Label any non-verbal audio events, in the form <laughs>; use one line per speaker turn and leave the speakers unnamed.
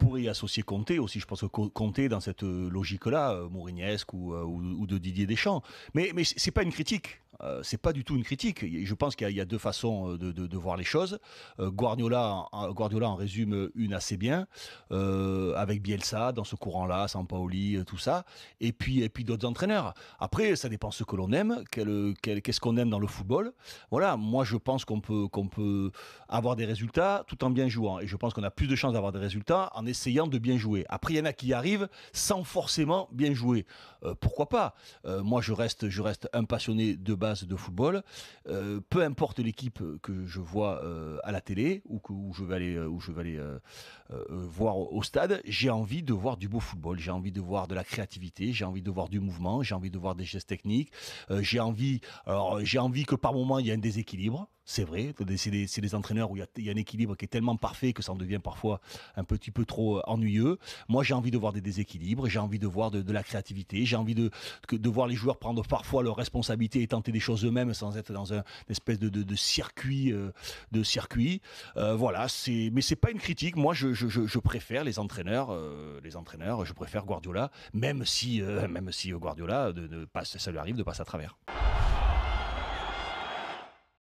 on pourrait y associer Comté aussi. Je pense que Comté, dans cette euh, logique-là, euh, Mourignesque euh, ou, de Didier Deschamps. Mais, mais ce n'est pas une critique. Euh, c'est pas du tout une critique. Je pense qu'il y, a deux façons euh, de, voir les choses. Euh, Guardiola, en, résume une assez bien, avec Bielsa dans ce courant-là, Paoli, tout ça, et puis, et puis d'autres entraîneurs. Après, ça dépend ce que l'on aime, qu'est-ce qu'on aime dans le football. Voilà, moi je pense qu'on peut, qu'on peut avoir des résultats tout en bien jouant, et je pense qu'on a plus de chances d'avoir des résultats en essayant de bien jouer. Après, il y en a qui arrivent sans forcément bien jouer. Euh, pourquoi pas euh, Moi, je reste, je reste un passionné de base de football. Euh, peu importe l'équipe que je vois à la télé ou que je vais aller, où je vais voir au stade, j'ai envie de voir du beau football. J'ai envie de voir de la créativité. J'ai envie de voir du mouvement. J'ai envie de voir des gestes techniques. j'ai envie, j'ai envie que par moment il y ait un déséquilibre. C'est vrai, c'est des, entraîneurs où il y, a, un équilibre qui est tellement parfait que ça en devient parfois un petit peu trop ennuyeux. Moi, j'ai envie de voir des déséquilibres, j'ai envie de voir de la créativité, j'ai envie de, voir les joueurs prendre parfois leurs responsabilités et tenter des choses eux-mêmes sans être dans un une espèce de, circuit. de circuit. Euh, euh, voilà, mais c'est pas une critique. Moi, je, préfère les entraîneurs, euh, les entraîneurs. Je préfère Guardiola, même si <laughs> même si Guardiola ne, ça lui arrive de passer à travers.